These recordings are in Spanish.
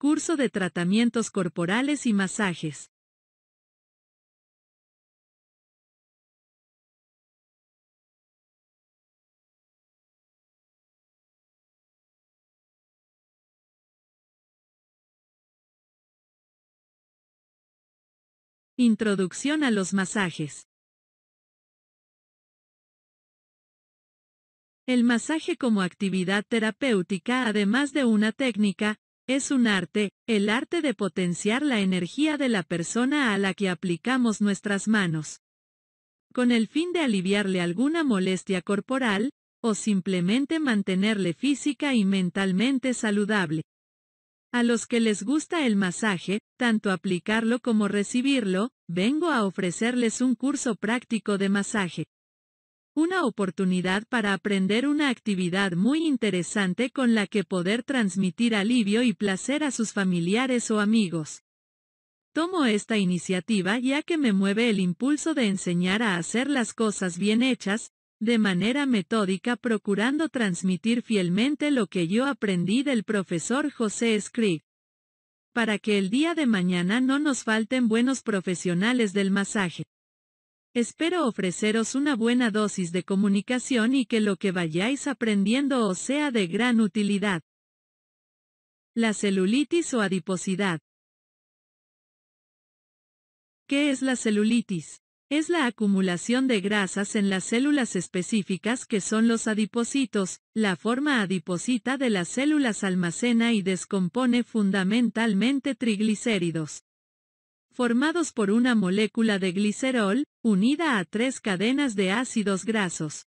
Curso de tratamientos corporales y masajes. Introducción a los masajes. El masaje como actividad terapéutica, además de una técnica, es un arte, el arte de potenciar la energía de la persona a la que aplicamos nuestras manos. Con el fin de aliviarle alguna molestia corporal, o simplemente mantenerle física y mentalmente saludable. A los que les gusta el masaje, tanto aplicarlo como recibirlo, vengo a ofrecerles un curso práctico de masaje una oportunidad para aprender una actividad muy interesante con la que poder transmitir alivio y placer a sus familiares o amigos. Tomo esta iniciativa ya que me mueve el impulso de enseñar a hacer las cosas bien hechas, de manera metódica procurando transmitir fielmente lo que yo aprendí del profesor José Scrigg. Para que el día de mañana no nos falten buenos profesionales del masaje. Espero ofreceros una buena dosis de comunicación y que lo que vayáis aprendiendo os sea de gran utilidad. La celulitis o adiposidad. ¿Qué es la celulitis? Es la acumulación de grasas en las células específicas que son los adipocitos. La forma adiposita de las células almacena y descompone fundamentalmente triglicéridos formados por una molécula de glicerol, unida a tres cadenas de ácidos grasos.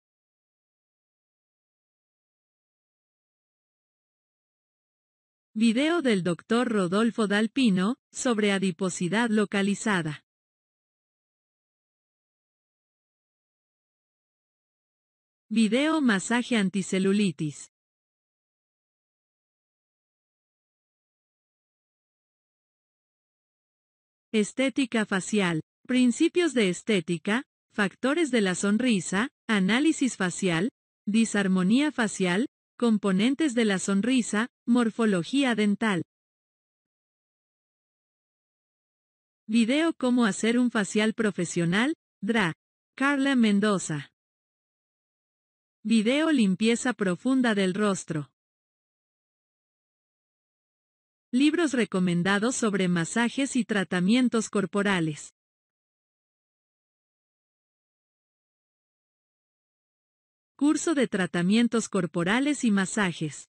Video del Dr. Rodolfo Dalpino, sobre adiposidad localizada. Video masaje anticelulitis. Estética facial. Principios de estética, factores de la sonrisa, análisis facial, disarmonía facial, componentes de la sonrisa, morfología dental. Video Cómo hacer un facial profesional, DRA. Carla Mendoza. Video Limpieza profunda del rostro. Libros recomendados sobre masajes y tratamientos corporales. Curso de tratamientos corporales y masajes.